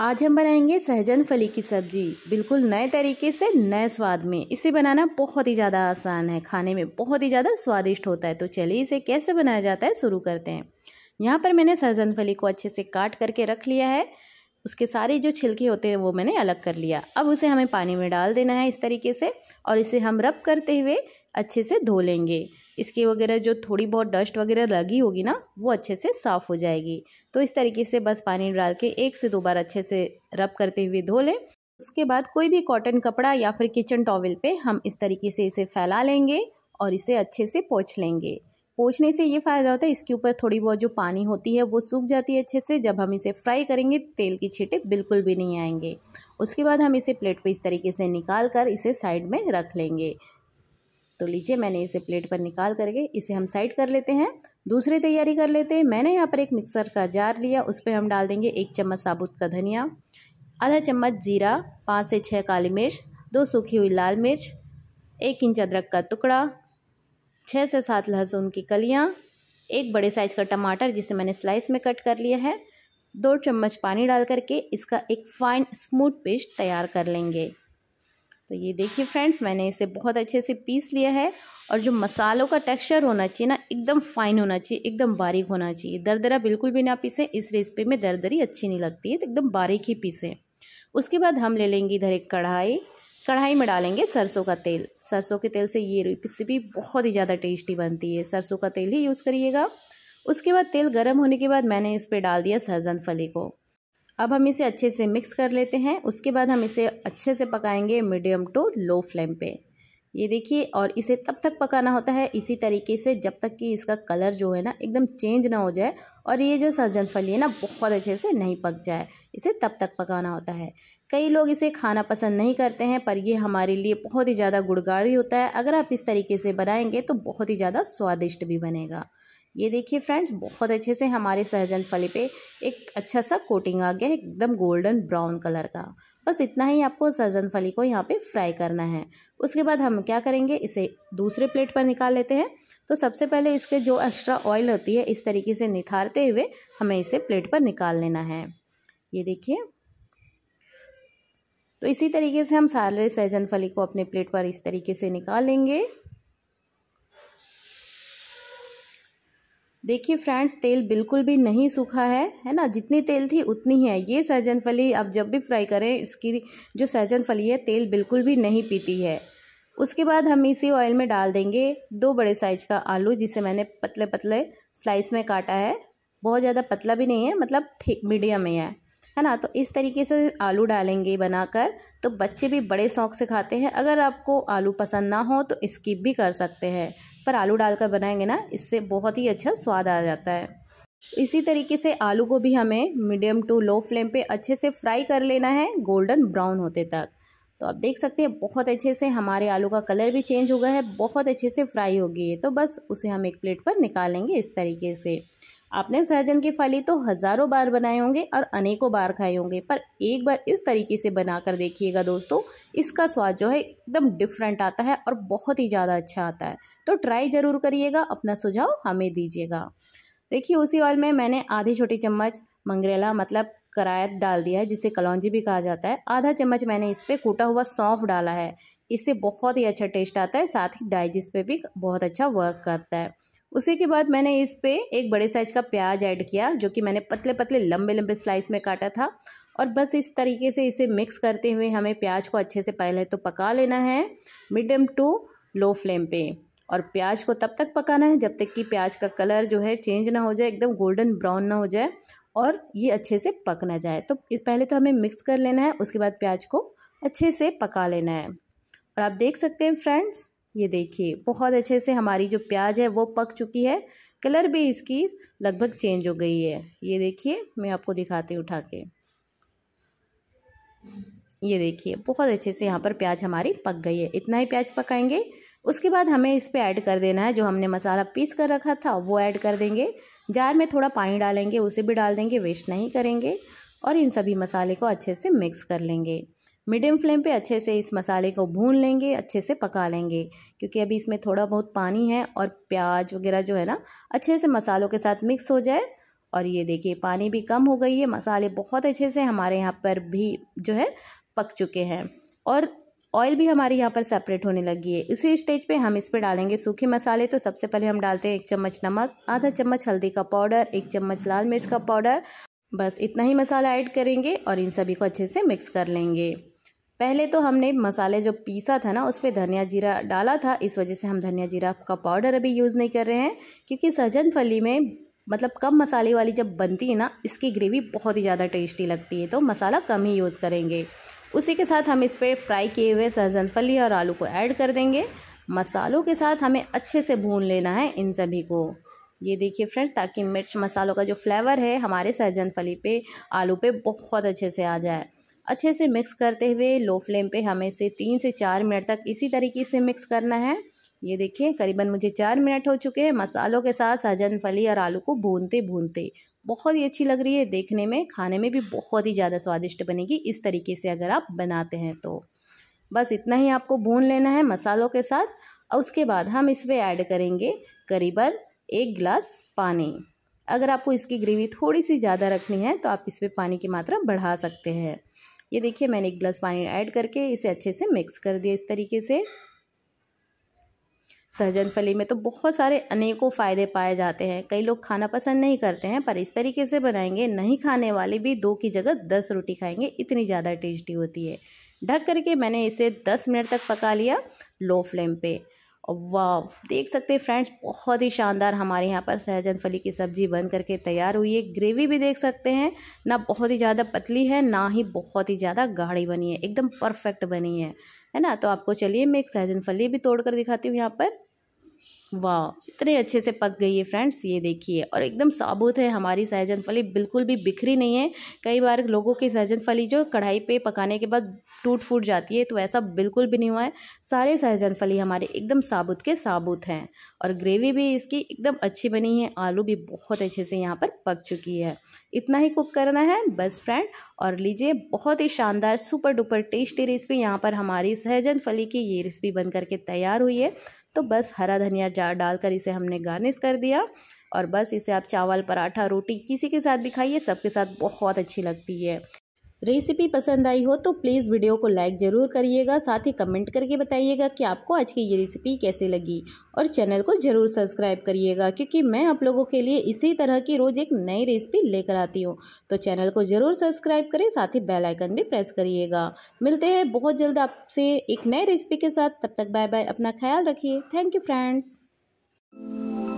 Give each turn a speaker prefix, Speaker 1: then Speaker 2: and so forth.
Speaker 1: आज हम बनाएंगे सहजन फली की सब्जी बिल्कुल नए तरीके से नए स्वाद में इसे बनाना बहुत ही ज़्यादा आसान है खाने में बहुत ही ज़्यादा स्वादिष्ट होता है तो चलिए इसे कैसे बनाया जाता है शुरू करते हैं यहाँ पर मैंने सहजन फली को अच्छे से काट करके रख लिया है उसके सारे जो छिलके होते हैं वो मैंने अलग कर लिया अब उसे हमें पानी में डाल देना है इस तरीके से और इसे हम रब करते हुए अच्छे से धो लेंगे इसकी वगैरह जो थोड़ी बहुत डस्ट वगैरह लगी होगी ना वो अच्छे से साफ़ हो जाएगी तो इस तरीके से बस पानी डाल के एक से दो बार अच्छे से रब करते हुए धो लें उसके बाद कोई भी कॉटन कपड़ा या फिर किचन टॉवल पे हम इस तरीके से इसे फैला लेंगे और इसे अच्छे से पोछ लेंगे पोछने से ये फ़ायदा होता है इसके ऊपर थोड़ी बहुत जो पानी होती है वो सूख जाती है अच्छे से जब हम इसे फ्राई करेंगे तेल की छीटे बिल्कुल भी नहीं आएंगे उसके बाद हम इसे प्लेट पे इस तरीके से निकाल कर इसे साइड में रख लेंगे तो लीजिए मैंने इसे प्लेट पर निकाल करके इसे हम साइड कर लेते हैं दूसरी तैयारी कर लेते हैं मैंने यहाँ पर एक मिक्सर का जार लिया उस पर हम डाल देंगे एक चम्मच साबुत का धनिया आधा चम्मच जीरा पाँच से छः काली मिर्च दो सूखी हुई लाल मिर्च एक इंच अदरक का टुकड़ा छः से सात लहसुन की कलियाँ एक बड़े साइज का टमाटर जिसे मैंने स्लाइस में कट कर लिया है दो चम्मच पानी डाल करके इसका एक फ़ाइन स्मूथ पेस्ट तैयार कर लेंगे तो ये देखिए फ्रेंड्स मैंने इसे बहुत अच्छे से पीस लिया है और जो मसालों का टेक्सचर होना चाहिए ना एकदम फाइन होना चाहिए एकदम बारीक होना चाहिए दरदरा बिल्कुल भी ना पीसें इस रेसिपी में दरदरी अच्छी नहीं लगती है तो एकदम बारीक ही पीसें उसके बाद हम ले लेंगे इधर एक कढ़ाई कढ़ाई में डालेंगे सरसों का तेल सरसों के तेल से ये रेसिपी बहुत ही ज़्यादा टेस्टी बनती है सरसों का तेल ही यूज़ करिएगा उसके बाद तेल गर्म होने के बाद मैंने इस पर डाल दिया सहजन फली को अब हम इसे अच्छे से मिक्स कर लेते हैं उसके बाद हम इसे अच्छे से पकाएंगे मीडियम टू लो फ्लेम पे ये देखिए और इसे तब तक पकाना होता है इसी तरीके से जब तक कि इसका कलर जो है ना एकदम चेंज ना हो जाए और ये जो सजन फली है ना बहुत अच्छे से नहीं पक जाए इसे तब तक पकाना होता है कई लोग इसे खाना पसंद नहीं करते हैं पर ये हमारे लिए बहुत ही ज़्यादा गुड़गाड़ी होता है अगर आप इस तरीके से बनाएंगे तो बहुत ही ज़्यादा स्वादिष्ट भी बनेगा ये देखिए फ्रेंड्स बहुत अच्छे से हमारे सहजन फली पे एक अच्छा सा कोटिंग आ गया है एकदम गोल्डन ब्राउन कलर का बस इतना ही आपको सहजन फली को यहाँ पे फ्राई करना है उसके बाद हम क्या करेंगे इसे दूसरे प्लेट पर निकाल लेते हैं तो सबसे पहले इसके जो एक्स्ट्रा ऑयल होती है इस तरीके से निथारते हुए हमें इसे प्लेट पर निकाल लेना है ये देखिए तो इसी तरीके से हम सारे सहजन फली को अपने प्लेट पर इस तरीके से निकाल लेंगे देखिए फ्रेंड्स तेल बिल्कुल भी नहीं सूखा है है ना जितनी तेल थी उतनी ही है ये सहजन फली आप जब भी फ्राई करें इसकी जो सहजन फली है तेल बिल्कुल भी नहीं पीती है उसके बाद हम इसी ऑयल में डाल देंगे दो बड़े साइज का आलू जिसे मैंने पतले पतले स्लाइस में काटा है बहुत ज़्यादा पतला भी नहीं है मतलब मीडियम ही है है ना तो इस तरीके से आलू डालेंगे बनाकर तो बच्चे भी बड़े शौक से खाते हैं अगर आपको आलू पसंद ना हो तो स्किप भी कर सकते हैं पर आलू डालकर बनाएंगे ना इससे बहुत ही अच्छा स्वाद आ जाता है इसी तरीके से आलू को भी हमें मीडियम टू लो फ्लेम पे अच्छे से फ्राई कर लेना है गोल्डन ब्राउन होते तक तो आप देख सकते हैं बहुत अच्छे से हमारे आलू का कलर भी चेंज हो गया है बहुत अच्छे से फ्राई हो गई है तो बस उसे हम एक प्लेट पर निकालेंगे इस तरीके से आपने सहजन के फली तो हज़ारों बार बनाए होंगे और अनेकों बार खाए होंगे पर एक बार इस तरीके से बना कर देखिएगा दोस्तों इसका स्वाद जो है एकदम डिफरेंट आता है और बहुत ही ज़्यादा अच्छा आता है तो ट्राई ज़रूर करिएगा अपना सुझाव हमें दीजिएगा देखिए उसी ऑयल में मैंने आधी छोटी चम्मच मंगरेला मतलब करायत डाल दिया है जिसे कलौजी भी कहा जाता है आधा चम्मच मैंने इस पर कूटा हुआ सौंफ डाला है इससे बहुत ही अच्छा टेस्ट आता है साथ ही डाइजेस्ट पे भी बहुत अच्छा वर्क करता है उसी के बाद मैंने इस पर एक बड़े साइज का प्याज ऐड किया जो कि मैंने पतले पतले लंबे लंबे स्लाइस में काटा था और बस इस तरीके से इसे मिक्स करते हुए हमें प्याज को अच्छे से पहले तो पका लेना है मीडियम टू लो फ्लेम पे और प्याज को तब तक पकाना है जब तक कि प्याज का कलर जो है चेंज ना हो जाए एकदम गोल्डन ब्राउन ना हो जाए और ये अच्छे से पक ना जाए तो इस पहले तो हमें मिक्स कर लेना है उसके बाद प्याज को अच्छे से पका लेना है और आप देख सकते हैं फ्रेंड्स ये देखिए बहुत अच्छे से हमारी जो प्याज है वो पक चुकी है कलर भी इसकी लगभग चेंज हो गई है ये देखिए मैं आपको दिखाती हूँ उठा के ये देखिए बहुत अच्छे से यहाँ पर प्याज हमारी पक गई है इतना ही प्याज पकाएंगे उसके बाद हमें इस पर ऐड कर देना है जो हमने मसाला पीस कर रखा था वो ऐड कर देंगे जार में थोड़ा पानी डालेंगे उसे भी डाल देंगे वेस्ट नहीं करेंगे और इन सभी मसाले को अच्छे से मिक्स कर लेंगे मीडियम फ्लेम पे अच्छे से इस मसाले को भून लेंगे अच्छे से पका लेंगे क्योंकि अभी इसमें थोड़ा बहुत पानी है और प्याज वगैरह जो है ना अच्छे से मसालों के साथ मिक्स हो जाए और ये देखिए पानी भी कम हो गई है मसाले बहुत अच्छे से हमारे यहाँ पर भी जो है पक चुके हैं और ऑयल भी हमारे यहाँ पर सेपरेट होने लगी है इसी स्टेज पे हम इस पे डालेंगे सूखे मसाले तो सबसे पहले हम डालते हैं एक चम्मच नमक आधा चम्मच हल्दी का पाउडर एक चम्मच लाल मिर्च का पाउडर बस इतना ही मसाला ऐड करेंगे और इन सभी को अच्छे से मिक्स कर लेंगे पहले तो हमने मसाले जो पीसा था ना उस पर धनिया जीरा डाला था इस वजह से हम धनिया जीरा का पाउडर अभी यूज़ नहीं कर रहे हैं क्योंकि सहजन फली में मतलब कम मसाले वाली जब बनती है ना इसकी ग्रेवी बहुत ही ज़्यादा टेस्टी लगती है तो मसाला कम ही यूज़ करेंगे उसी के साथ हम इस पर फ्राई किए हुए सहजन फली और आलू को ऐड कर देंगे मसालों के साथ हमें अच्छे से भून लेना है इन सभी को ये देखिए फ्रेंड्स ताकि मिर्च मसालों का जो फ्लेवर है हमारे सहजन फली पे आलू पे बहुत अच्छे से आ जाए अच्छे से मिक्स करते हुए लो फ्लेम पे हमें इसे तीन से चार मिनट तक इसी तरीके से मिक्स करना है ये देखिए करीबन मुझे चार मिनट हो चुके हैं मसालों के साथ सहजन फली और आलू को भूनते भूनते बहुत ही अच्छी लग रही है देखने में खाने में भी बहुत ही ज़्यादा स्वादिष्ट बनेगी इस तरीके से अगर आप बनाते हैं तो बस इतना ही आपको भून लेना है मसालों के साथ और उसके बाद हम इसमें ऐड करेंगे करीबन एक गिलास पानी अगर आपको इसकी ग्रेवी थोड़ी सी ज़्यादा रखनी है तो आप इसमें पानी की मात्रा बढ़ा सकते हैं ये देखिए मैंने एक ग्लास पानी ऐड करके इसे अच्छे से मिक्स कर दिया इस तरीके से सहजन फली में तो बहुत सारे अनेकों फ़ायदे पाए जाते हैं कई लोग खाना पसंद नहीं करते हैं पर इस तरीके से बनाएंगे नहीं खाने वाले भी दो की जगह दस रोटी खाएंगे इतनी ज़्यादा टेस्टी होती है ढक करके मैंने इसे दस मिनट तक पका लिया लो फ्लेम पे वाह देख सकते हैं फ्रेंड्स बहुत ही शानदार हमारे यहाँ पर सहजन फली की सब्ज़ी बन करके तैयार हुई है ग्रेवी भी देख सकते हैं ना बहुत ही ज़्यादा पतली है ना ही बहुत ही ज़्यादा गाढ़ी बनी है एकदम परफेक्ट बनी है है ना तो आपको चलिए मैं एक सहजन फली भी तोड़ कर दिखाती हूँ यहाँ पर वाह इतने अच्छे से पक गई है फ्रेंड्स ये देखिए और एकदम साबुत है हमारी सहजन फली बिल्कुल भी बिखरी नहीं है कई बार लोगों की सहजन फली जो कढ़ाई पे पकाने के बाद टूट फूट जाती है तो ऐसा बिल्कुल भी नहीं हुआ है सारे सहजन फली हमारे एकदम साबुत के साबुत हैं और ग्रेवी भी इसकी एकदम अच्छी बनी है आलू भी बहुत अच्छे से यहाँ पर पक चुकी है इतना ही कुक करना है बस फ्रेंड और लीजिए बहुत ही शानदार सुपर डुपर टेस्टी रेसिपी यहाँ पर हमारी सहजन फली की ये रेसिपी बन करके तैयार हुई है तो बस हरा धनिया डालकर इसे हमने गार्निश कर दिया और बस इसे आप चावल पराठा रोटी किसी के साथ भी खाइए सबके साथ बहुत अच्छी लगती है रेसिपी पसंद आई हो तो प्लीज़ वीडियो को लाइक ज़रूर करिएगा साथ ही कमेंट करके बताइएगा कि आपको आज की ये रेसिपी कैसे लगी और चैनल को ज़रूर सब्सक्राइब करिएगा क्योंकि मैं आप लोगों के लिए इसी तरह की रोज़ एक नई रेसिपी लेकर आती हूँ तो चैनल को ज़रूर सब्सक्राइब करें साथ ही बेल आइकन भी प्रेस करिएगा मिलते हैं बहुत जल्द आपसे एक नए रेसिपी के साथ तब तक बाय बाय अपना ख्याल रखिए थैंक यू फ्रेंड्स